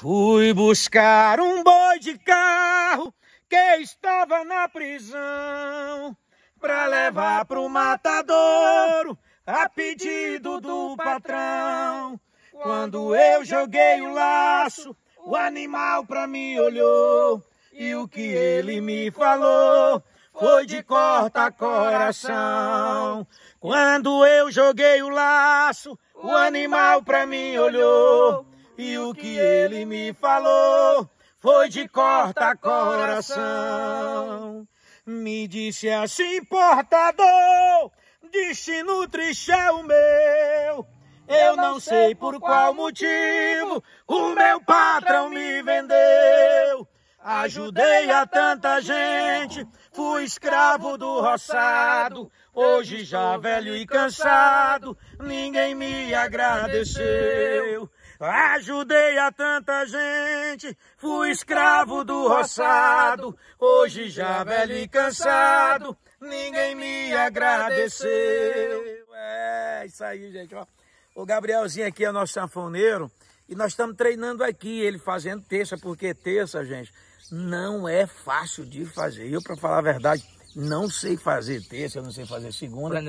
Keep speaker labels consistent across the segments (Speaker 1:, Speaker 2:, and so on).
Speaker 1: Fui buscar um boi de carro que estava na prisão pra levar pro matadouro a pedido do patrão. Quando eu joguei o laço, o animal pra mim olhou e o que ele me falou foi de corta coração. Quando eu joguei o laço, o animal pra mim olhou o que ele me falou foi de corta coração. Me disse assim, portador, destino triste é o meu. Eu não sei por qual motivo o meu patrão me vendeu. Ajudei a tanta gente, fui escravo do roçado. Hoje já velho e cansado, ninguém me agradeceu. Ajudei a tanta gente, fui escravo do roçado. Hoje já velho e cansado, ninguém me
Speaker 2: agradeceu. É isso aí, gente. Ó. O Gabrielzinho aqui é nosso sanfoneiro. E nós estamos treinando aqui, ele fazendo terça, porque terça, gente, não é fácil de fazer. Eu, para falar a verdade, não sei fazer terça, eu não sei fazer segunda.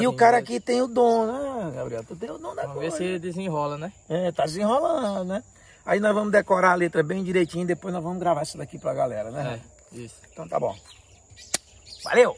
Speaker 2: E o cara né? aqui tem o dom, né, Gabriel? Tu tem o dom da vamos coisa. Vamos ver se desenrola, né? É, tá desenrolando, né? Aí nós vamos decorar a letra bem direitinho, depois nós vamos gravar isso daqui pra galera, né? É, isso. Então tá bom. Valeu!